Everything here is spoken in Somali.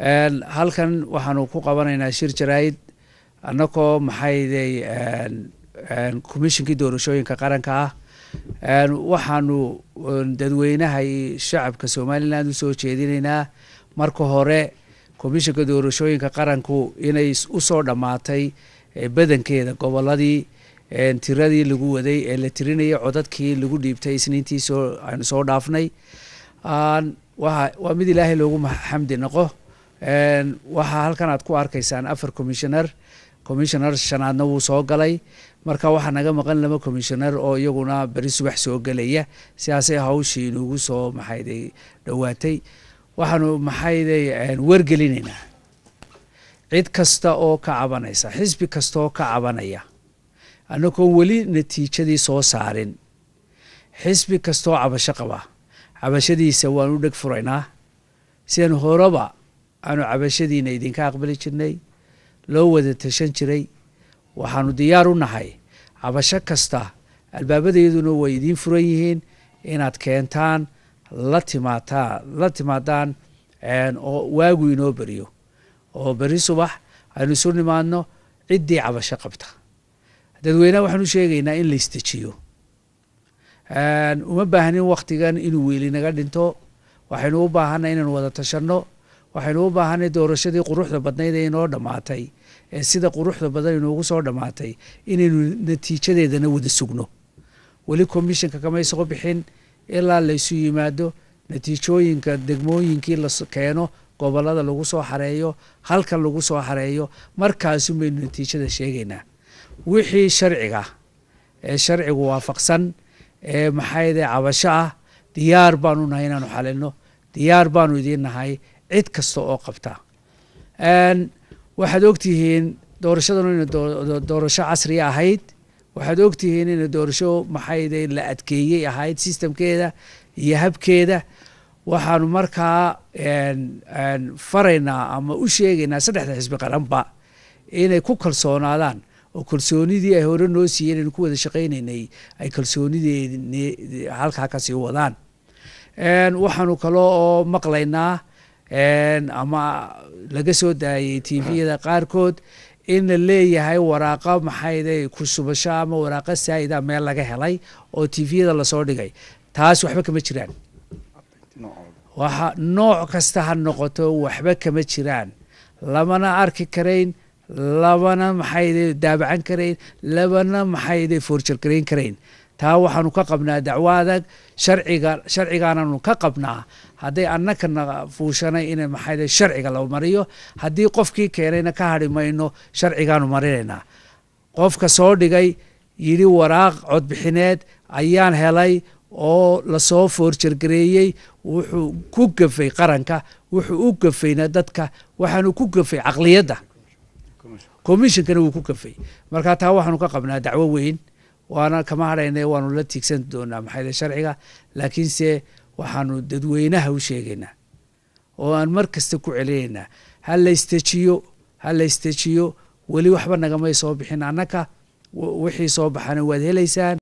halkan waxaanu ku qabanaynaa shir jaraa'id annagoo maxaydey commishinkii doorashooyinka qaranka ah waxaanu dadweynaha shacabka somalilan usoo jeedinaynaa marka hore commishinka doorashooyinka qaranku inay usoo dhammaatay badankeeda goboladii tiradii lagu waday ee la tirinayay codadkii lagu dhiibtay isniintii soo aanu soo dhaafnay waa mid ilaahay loogu xamdi noqo waxaa halkan aad ku arkaysaan afar commissioner commissioner shanaadna wuu soo galay marka waxaa naga maqan laba commissioner oo iyaguna beri subax soo gelaya sidaasay hawshii inuugu soo maxayday dhowaatay waxaanu maxayday wargelinaynaa cid kasta oo ka cabanaysa xisbi kasta ka cabanaya annagoon weli natiijadii soo saarin xisbi kastaoo cabasho qaba cabashadiisa waan u dheg furaynaa sidan horeba waxaanu cabashadiina idinka aqbali jirnay loo wada tashan jiray waxaanu diyaar u nahay cabasho kasta albaabadayaduna way idiin furan yihiin inaad keentaan la timaataan la timaadaan oo waagu inoo beriyo oo beri subax aynu isu nimaadno ciddii cabasho qabta dadweyneha waxaanu sheegaynaa in la istejiyo uma baahnin wakhtigan inuu weeli naga dhinto waxaynu u baahanna inaanu wada tashanno waxaynu u baahanay doorashadii quruxda badnayd ee inoo dhammaatay ee sida quruxda badan inoogu soo dhammaatay inaynu natiijadeedana wada sugno weli commissionka kamaysoo bixin ilaa laysu yimaado natiijooyinka degmooyinkii la keeno gobolada lagu soo xareeyo halkan lagu soo xareeyo markaasun baynu natiijada sheegaynaa wixii sharciga ee sharcigu waafaqsan ee maxaydee cabasho ah diyaar baanu nahay inaanu xalilno diyaar baanu idiin nahay cid kasta oo qabta waxaad ogtihiin doorashadan ina doorasho casri ahayd waxaad ogtihiin ina doorasho maxayde la adkeeyey ahayd sistamkeeda iyo habkeeda waxaanu markaa faraynaa ama u sheegaynaa saddexda xisbi qaranba inay ku kalsoonaadaan oo kalsoonidii ay hore noo siiyeen aynu ku wada shaqaynaynay ay kalsoonideen halkaa ka sii wadaan waxaanu kale oo maqlaynaa ama laga soo daayay tviyada qaarkood in la leeyahay waraaqa maxayday subasho ama waraaqa saa'ida ah meel laga helay oo tviyada lasoo dhigay taas waxba kama jiraan waxa nooc kasta ha noqoto waxba kama jiraan lamana arki karayn labana maxayday daabacan karayn labana maxayday foorjargarayn karayn taa waxaanu ka qabnaa dacwaadag sharciga sharcigaananu ka qabnaa hadday annakana fuushanay ina maxaa sharciga la mariyo haddii qofkii keenayna ka hadhi mayno sharcigaanu marinaynaa qofka soo dhigay yidhi waraaq codbixineed ayaan helay oo lasoo foorjargareeyey wuxuu ku gafay qaranka wuxuu u gafayna dadka waxaanu ku gafay caqliyadda komishonkana wuu ku gafay markaa taa waxaanu ka qabnaa dacwo weyn waana kama hadhayna waanu la tiigsan doonaa maxaayde sharciga laakiinse waxaanu dadweynaha u sheegaynaa oo aan mar kasta ku celinaynaa ha laystejiyo ha laystejiyo weli waxba nagamay soo bixin annaka wixii soo baxana waad helaysaan